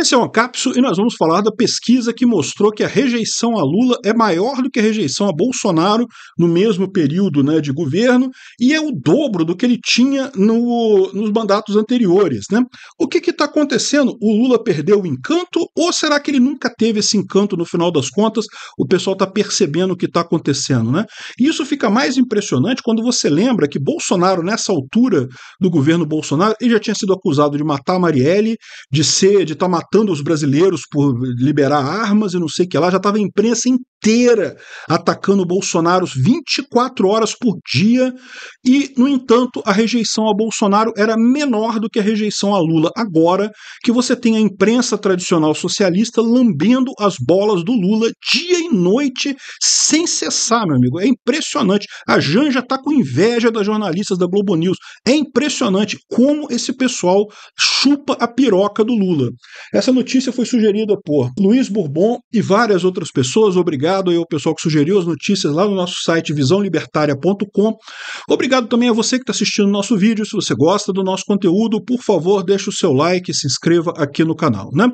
Esse é um capso e nós vamos falar da pesquisa que mostrou que a rejeição a Lula é maior do que a rejeição a Bolsonaro no mesmo período né, de governo e é o dobro do que ele tinha no, nos mandatos anteriores. Né? O que está acontecendo? O Lula perdeu o encanto ou será que ele nunca teve esse encanto no final das contas? O pessoal está percebendo o que está acontecendo. Né? E isso fica mais impressionante quando você lembra que Bolsonaro, nessa altura do governo Bolsonaro, ele já tinha sido acusado de matar a Marielle, de ser, de estar tá matando os brasileiros por liberar armas e não sei o que lá, já estava a imprensa inteira atacando o Bolsonaro 24 horas por dia, e, no entanto, a rejeição a Bolsonaro era menor do que a rejeição a Lula. Agora que você tem a imprensa tradicional socialista lambendo as bolas do Lula dia e noite, sem cessar, meu amigo. É impressionante. A Janja está com inveja das jornalistas da Globo News. É impressionante como esse pessoal chupa a piroca do Lula. Essa notícia foi sugerida por Luiz Bourbon e várias outras pessoas. Obrigado aí ao pessoal que sugeriu as notícias lá no nosso site visãolibertária.com. Obrigado também a você que está assistindo o nosso vídeo. Se você gosta do nosso conteúdo, por favor, deixe o seu like e se inscreva aqui no canal, né?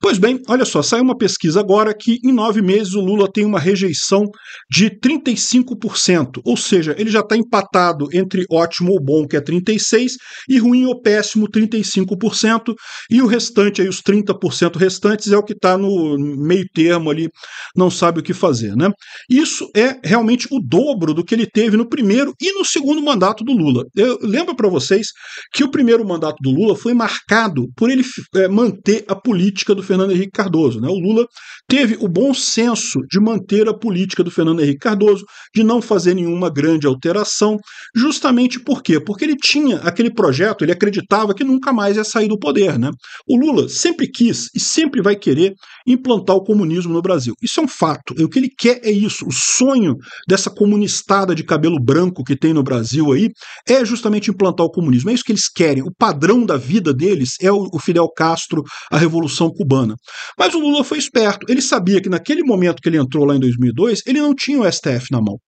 Pois bem, olha só, saiu uma pesquisa agora que em nove meses o Lula tem uma rejeição de 35%, ou seja, ele já está empatado entre ótimo ou bom, que é 36%, e ruim ou péssimo, 35%, e o restante aí, os 30 30% restantes é o que está no meio termo ali, não sabe o que fazer. Né? Isso é realmente o dobro do que ele teve no primeiro e no segundo mandato do Lula. Eu lembro para vocês que o primeiro mandato do Lula foi marcado por ele é, manter a política do Fernando Henrique Cardoso. Né? O Lula teve o bom senso de manter a política do Fernando Henrique Cardoso, de não fazer nenhuma grande alteração, justamente por quê? Porque ele tinha aquele projeto, ele acreditava que nunca mais ia sair do poder. Né? O Lula sempre quis e sempre vai querer implantar o comunismo no Brasil. Isso é um fato. O que ele quer é isso. O sonho dessa comunistada de cabelo branco que tem no Brasil aí é justamente implantar o comunismo. É isso que eles querem. O padrão da vida deles é o Fidel Castro, a Revolução Cubana. Mas o Lula foi esperto. Ele sabia que naquele momento que ele entrou lá em 2002, ele não tinha o STF na mão.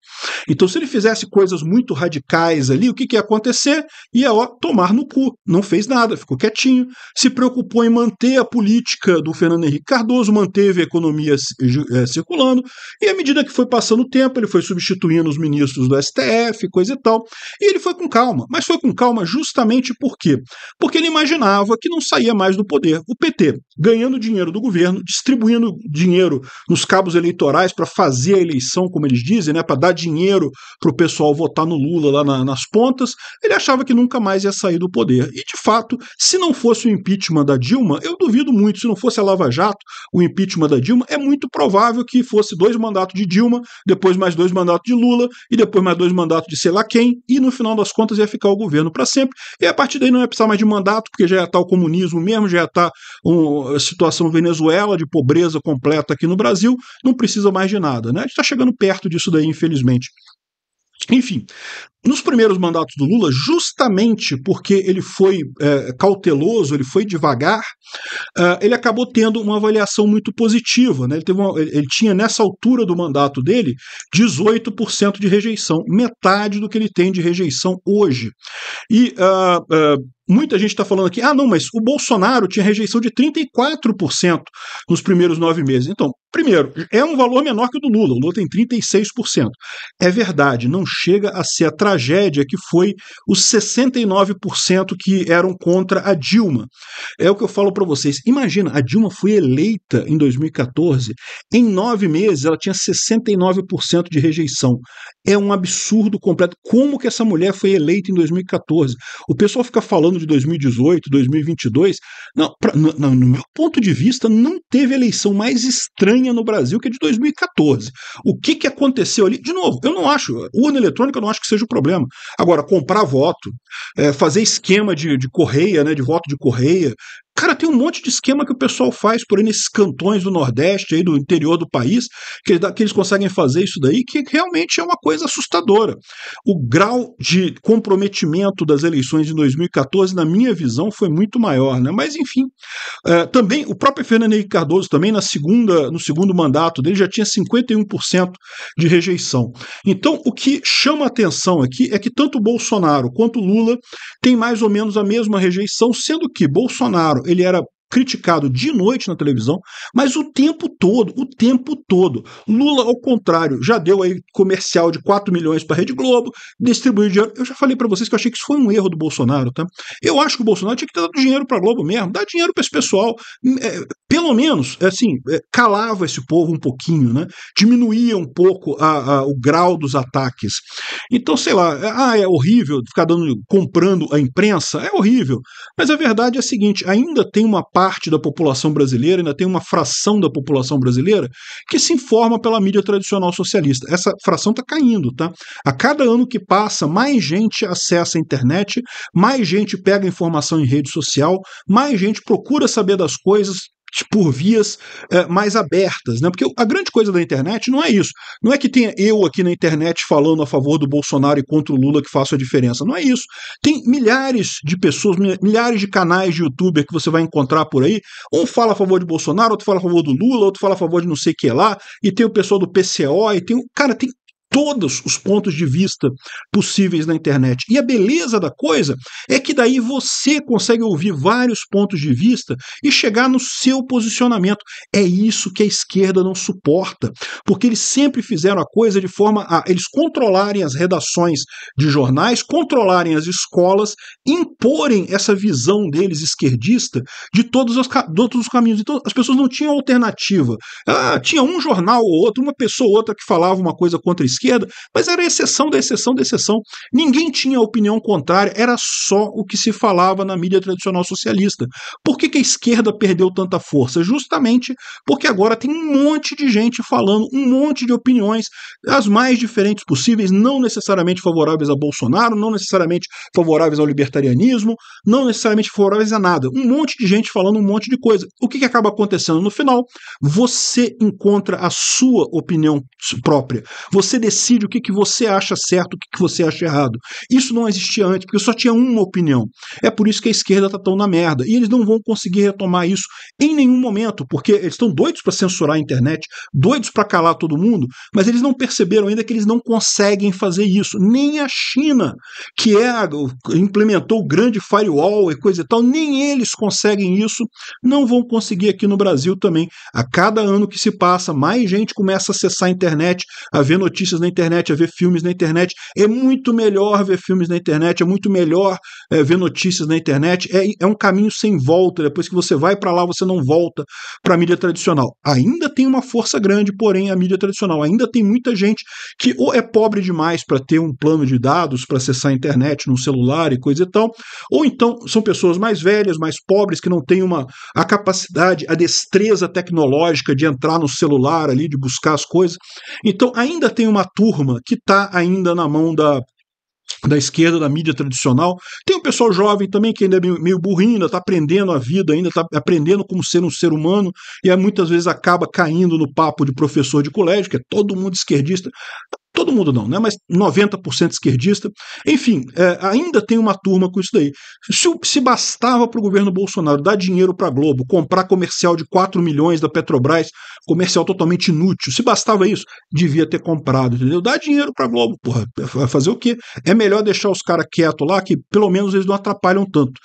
Então, se ele fizesse coisas muito radicais ali, o que, que ia acontecer? Ia ó, tomar no cu. Não fez nada, ficou quietinho. Se preocupou em manter a política do Fernando Henrique Cardoso manteve a economia eh, circulando, e à medida que foi passando o tempo, ele foi substituindo os ministros do STF, coisa e tal, e ele foi com calma, mas foi com calma justamente por quê? Porque ele imaginava que não saía mais do poder. O PT ganhando dinheiro do governo, distribuindo dinheiro nos cabos eleitorais para fazer a eleição, como eles dizem, né, para dar dinheiro para o pessoal votar no Lula lá na, nas pontas, ele achava que nunca mais ia sair do poder. E de fato, se não fosse o impeachment da Dilma, eu duvido muito. Se não fosse a Lava Jato, o impeachment da Dilma, é muito provável que fosse dois mandatos de Dilma, depois mais dois mandatos de Lula, e depois mais dois mandatos de sei lá quem, e no final das contas ia ficar o governo para sempre. E a partir daí não ia precisar mais de mandato, porque já ia estar tá o comunismo mesmo, já ia estar tá a situação Venezuela de pobreza completa aqui no Brasil, não precisa mais de nada. Né? A gente está chegando perto disso daí, infelizmente. Enfim, nos primeiros mandatos do Lula, justamente porque ele foi é, cauteloso, ele foi devagar, é, ele acabou tendo uma avaliação muito positiva. Né? Ele, teve uma, ele tinha, nessa altura do mandato dele, 18% de rejeição, metade do que ele tem de rejeição hoje. E uh, uh, Muita gente está falando aqui, ah, não, mas o Bolsonaro tinha rejeição de 34% nos primeiros nove meses. Então, primeiro, é um valor menor que o do Lula. O Lula tem 36%. É verdade, não chega a ser a tragédia que foi os 69% que eram contra a Dilma. É o que eu falo para vocês. Imagina, a Dilma foi eleita em 2014, em nove meses ela tinha 69% de rejeição. É um absurdo completo. Como que essa mulher foi eleita em 2014? O pessoal fica falando de 2018, 2022. Não, pra, no meu ponto de vista, não teve eleição mais estranha no Brasil que a de 2014. O que, que aconteceu ali? De novo, eu não acho, urna eletrônica eu não acho que seja o problema problema. Agora, comprar voto, é, fazer esquema de, de correia, né, de voto de correia, Cara, tem um monte de esquema que o pessoal faz por aí nesses cantões do Nordeste, aí do interior do país, que, que eles conseguem fazer isso daí, que realmente é uma coisa assustadora. O grau de comprometimento das eleições de 2014, na minha visão, foi muito maior, né? Mas, enfim, é, também o próprio Fernando Henrique Cardoso, também na segunda, no segundo mandato dele, já tinha 51% de rejeição. Então, o que chama atenção aqui é que tanto Bolsonaro quanto Lula têm mais ou menos a mesma rejeição, sendo que Bolsonaro ele era criticado de noite na televisão, mas o tempo todo, o tempo todo. Lula, ao contrário, já deu aí comercial de 4 milhões para a Rede Globo, distribuiu dinheiro. Eu já falei para vocês que eu achei que isso foi um erro do Bolsonaro, tá? Eu acho que o Bolsonaro tinha que ter dado dinheiro para a Globo mesmo, dar dinheiro para esse pessoal. É, pelo menos, é assim, é, calava esse povo um pouquinho, né? Diminuía um pouco a, a, o grau dos ataques. Então, sei lá, é, ah, é horrível ficar dando, comprando a imprensa, é horrível. Mas a verdade é a seguinte, ainda tem uma parte da população brasileira, ainda tem uma fração da população brasileira que se informa pela mídia tradicional socialista. Essa fração está caindo, tá? A cada ano que passa, mais gente acessa a internet, mais gente pega informação em rede social, mais gente procura saber das coisas por vias é, mais abertas, né? Porque a grande coisa da internet não é isso. Não é que tenha eu aqui na internet falando a favor do Bolsonaro e contra o Lula que faça a diferença. Não é isso. Tem milhares de pessoas, milhares de canais de youtuber que você vai encontrar por aí. Um fala a favor de Bolsonaro, outro fala a favor do Lula, outro fala a favor de não sei o que lá, e tem o pessoal do PCO, e tem. Cara, tem todos os pontos de vista possíveis na internet. E a beleza da coisa é que daí você consegue ouvir vários pontos de vista e chegar no seu posicionamento. É isso que a esquerda não suporta, porque eles sempre fizeram a coisa de forma a eles controlarem as redações de jornais, controlarem as escolas, imporem essa visão deles esquerdista de todos os, todos os caminhos. Então as pessoas não tinham alternativa. Ah, tinha um jornal ou outro, uma pessoa ou outra que falava uma coisa contra a esquerda esquerda, mas era exceção da exceção da exceção. Ninguém tinha opinião contrária, era só o que se falava na mídia tradicional socialista. Por que, que a esquerda perdeu tanta força? Justamente porque agora tem um monte de gente falando, um monte de opiniões, as mais diferentes possíveis, não necessariamente favoráveis a Bolsonaro, não necessariamente favoráveis ao libertarianismo, não necessariamente favoráveis a nada. Um monte de gente falando um monte de coisa. O que, que acaba acontecendo no final? Você encontra a sua opinião própria. Você decide decide o que, que você acha certo, o que, que você acha errado. Isso não existia antes, porque só tinha uma opinião. É por isso que a esquerda está tão na merda. E eles não vão conseguir retomar isso em nenhum momento, porque eles estão doidos para censurar a internet, doidos para calar todo mundo, mas eles não perceberam ainda que eles não conseguem fazer isso. Nem a China, que é a, implementou o grande firewall e coisa e tal, nem eles conseguem isso, não vão conseguir aqui no Brasil também. A cada ano que se passa, mais gente começa a acessar a internet, a ver notícias notícias na internet, a ver filmes na internet. É muito melhor ver filmes na internet, é muito melhor é, ver notícias na internet. É, é um caminho sem volta. Depois que você vai para lá, você não volta para a mídia tradicional. Ainda tem uma força grande, porém, a mídia tradicional. Ainda tem muita gente que ou é pobre demais para ter um plano de dados para acessar a internet no celular e coisa e tal, ou então são pessoas mais velhas, mais pobres, que não têm uma, a capacidade, a destreza tecnológica de entrar no celular ali, de buscar as coisas. Então, ainda tem uma turma que está ainda na mão da, da esquerda, da mídia tradicional. Tem um pessoal jovem também que ainda é meio, burro burrinho, ainda está aprendendo a vida, ainda está aprendendo como ser um ser humano, e aí muitas vezes acaba caindo no papo de professor de colégio, que é todo mundo esquerdista todo mundo não, né? mas 90% esquerdista. Enfim, é, ainda tem uma turma com isso daí. Se, se bastava para o governo Bolsonaro dar dinheiro para a Globo, comprar comercial de 4 milhões da Petrobras, comercial totalmente inútil, se bastava isso, devia ter comprado, entendeu? Dá dinheiro para a Globo, porra, fazer o quê? É melhor deixar os caras quietos lá, que pelo menos eles não atrapalham tanto.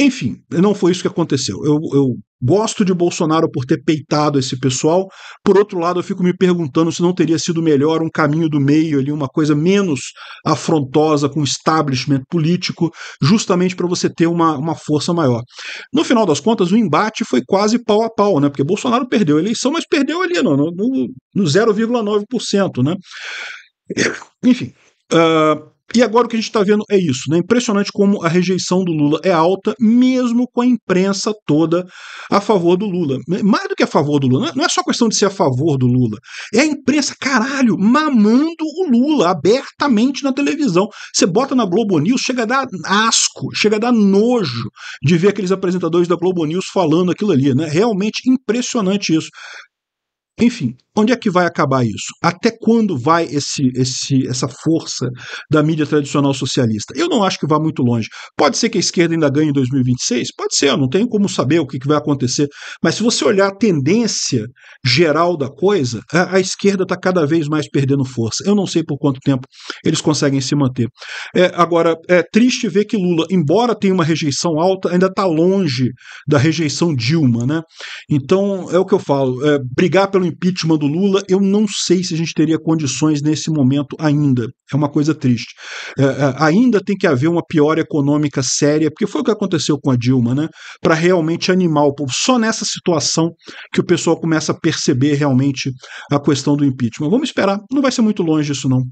Enfim, não foi isso que aconteceu. Eu, eu, gosto de Bolsonaro por ter peitado esse pessoal. Por outro lado, eu fico me perguntando se não teria sido melhor um caminho do meio ali, uma coisa menos afrontosa com o establishment político, justamente para você ter uma, uma força maior. No final das contas, o embate foi quase pau a pau, né? Porque Bolsonaro perdeu a eleição, mas perdeu ali no, no, no 0,9%, né? Enfim. Uh, e agora o que a gente está vendo é isso, né? Impressionante como a rejeição do Lula é alta, mesmo com a imprensa toda a favor do Lula. Mais do que a favor do Lula, é, não é só questão de ser a favor do Lula. É a imprensa, caralho, mamando o Lula abertamente na televisão. Você bota na Globo News, chega a dar asco, chega a dar nojo de ver aqueles apresentadores da Globo News falando aquilo ali, né? Realmente impressionante isso. Enfim, Onde é que vai acabar isso? Até quando vai esse, esse, essa força da mídia tradicional socialista? Eu não acho que vá muito longe. Pode ser que a esquerda ainda ganhe em 2026? Pode ser, eu não tenho como saber o que, que vai acontecer. Mas se você olhar a tendência geral da coisa, a, a esquerda está cada vez mais perdendo força. Eu não sei por quanto tempo eles conseguem se manter. É, agora, é triste ver que Lula, embora tenha uma rejeição alta, ainda está longe da rejeição Dilma. Né? Então, é o que eu falo: é, brigar pelo impeachment do Lula, eu não sei se a gente teria condições nesse momento ainda. É uma coisa triste. É, é, ainda tem que haver uma pior econômica séria, porque foi o que aconteceu com a Dilma, né? Para realmente animar o povo. Só nessa situação que o pessoal começa a perceber realmente a questão do impeachment. Vamos esperar, não vai ser muito longe isso não.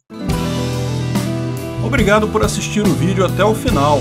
Obrigado por assistir o vídeo até o final.